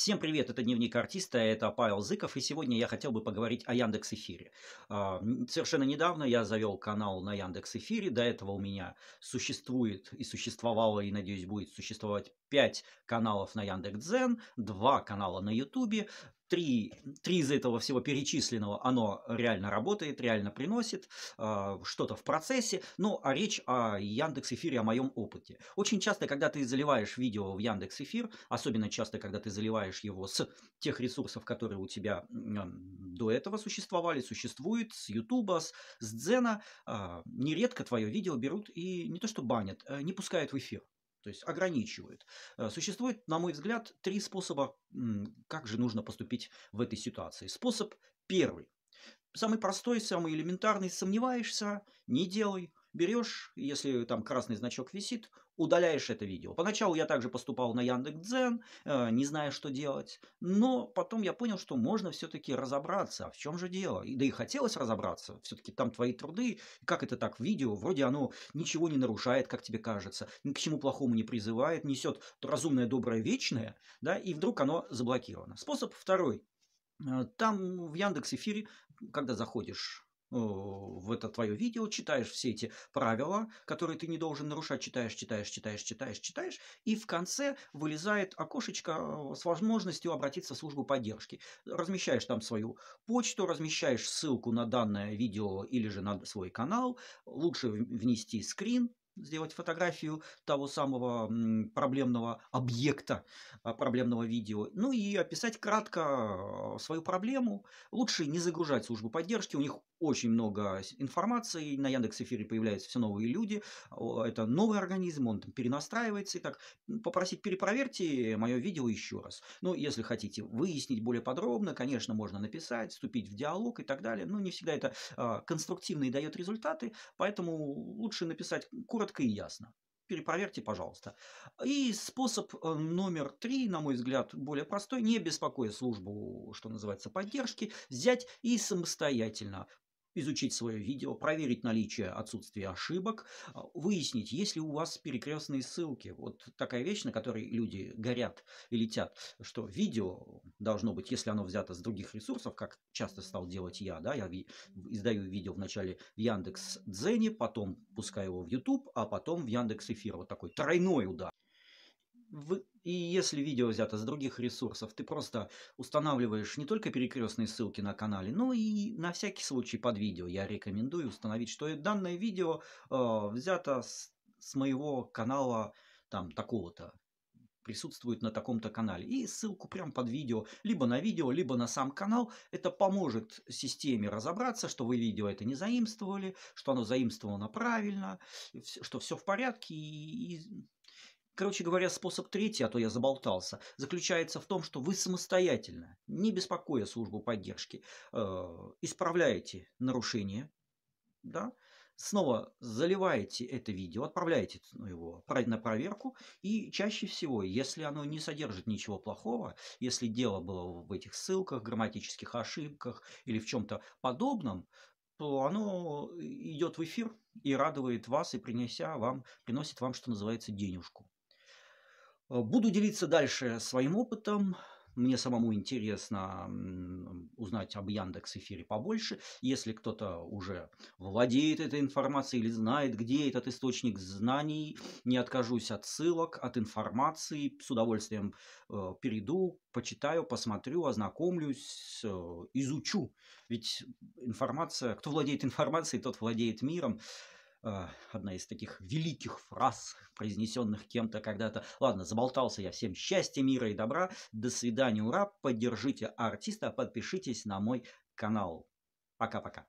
Всем привет, это Дневник артиста, это Павел Зыков, и сегодня я хотел бы поговорить о Яндекс Эфире. А, совершенно недавно я завел канал на Яндекс Эфире, до этого у меня существует и существовало, и, надеюсь, будет существовать 5 каналов на Яндекс.Дзен, 2 канала на Ютубе, три, три из этого всего перечисленного, оно реально работает, реально приносит, э, что-то в процессе. Ну, а речь о Яндекс Эфире, о моем опыте. Очень часто, когда ты заливаешь видео в Яндекс Эфир, особенно часто, когда ты заливаешь его с тех ресурсов, которые у тебя э, до этого существовали, существуют, с Ютуба, с, с Дзена, э, нередко твое видео берут и не то что банят, э, не пускают в эфир то есть ограничивают. Э, существует, на мой взгляд, три способа, как же нужно поступить в этой ситуации. Способ первый. Самый простой, самый элементарный. Сомневаешься, не делай. Берешь, если там красный значок висит, удаляешь это видео. Поначалу я также поступал на Яндекс.Дзен, э, не зная, что делать. Но потом я понял, что можно все-таки разобраться, а в чем же дело. И, да и хотелось разобраться. Все-таки там твои труды. Как это так? Видео вроде оно ничего не нарушает, как тебе кажется. Ни к чему плохому не призывает. Несет разумное, доброе, вечное. Да, и вдруг оно заблокировано. Способ второй. Э, там в Яндекс.Эфире, когда заходишь в это твое видео, читаешь все эти правила, которые ты не должен нарушать, читаешь, читаешь, читаешь, читаешь, читаешь, и в конце вылезает окошечко э, с возможностью обратиться в службу поддержки. Размещаешь там свою почту, размещаешь ссылку на данное видео или же на свой канал, лучше внести скрин, сделать фотографию того самого проблемного объекта, а, проблемного видео, ну и описать кратко э, свою проблему. Лучше не загружать службу поддержки, у них очень много информации, на Яндекс Эфире появляются все новые люди, это новый организм, он там перенастраивается и так. Попросить перепроверьте мое видео еще раз. Ну, если хотите выяснить более подробно, конечно, можно написать, вступить в диалог и так далее, но ну, не всегда это а, конструктивно и дает результаты, поэтому лучше написать коротко четко и ясно. Перепроверьте, пожалуйста. И способ э, номер три, на мой взгляд, более простой, не беспокоя службу, что называется, поддержки, взять и самостоятельно изучить свое видео, проверить наличие отсутствия ошибок, а, выяснить, есть ли у вас перекрестные ссылки. Вот такая вещь, на которой люди горят и летят, что видео должно быть, если оно взято с других ресурсов, как часто стал делать я, да, я издаю видео вначале в Яндекс Дзене, потом пускаю его в YouTube, а потом в Яндекс Эфир. Вот такой тройной удар. И если видео взято с других ресурсов, ты просто устанавливаешь не только перекрестные ссылки на канале, но и на всякий случай под видео я рекомендую установить, что данное видео э, взято с, с моего канала там такого-то присутствует на таком-то канале. И ссылку прямо под видео, либо на видео, либо на сам канал. Это поможет системе разобраться, что вы видео это не заимствовали, что оно заимствовано правильно, что все в порядке и, и Короче говоря, способ третий, а то я заболтался, заключается в том, что вы самостоятельно, не беспокоя службу поддержки, э, исправляете нарушение, да, снова заливаете это видео, отправляете ну, его на проверку, и чаще всего, если оно не содержит ничего плохого, если дело было в этих ссылках, грамматических ошибках или в чем-то подобном, то оно идет в эфир и радует вас, и принеся вам, приносит вам, что называется, денежку. Э, буду делиться дальше своим опытом. Мне самому интересно узнать об Яндекс эфире побольше. Если кто-то уже владеет этой информацией или знает, где этот источник знаний, не откажусь от ссылок, от информации. С удовольствием э, перейду, почитаю, посмотрю, ознакомлюсь, э, изучу. Ведь информация, кто владеет информацией, тот владеет миром. Э, одна из таких великих фраз, произнесенных кем-то когда-то. Ладно, заболтался я. Всем счастья, мира и добра. До свидания, ура. Поддержите артиста, подпишитесь на мой канал. Пока-пока.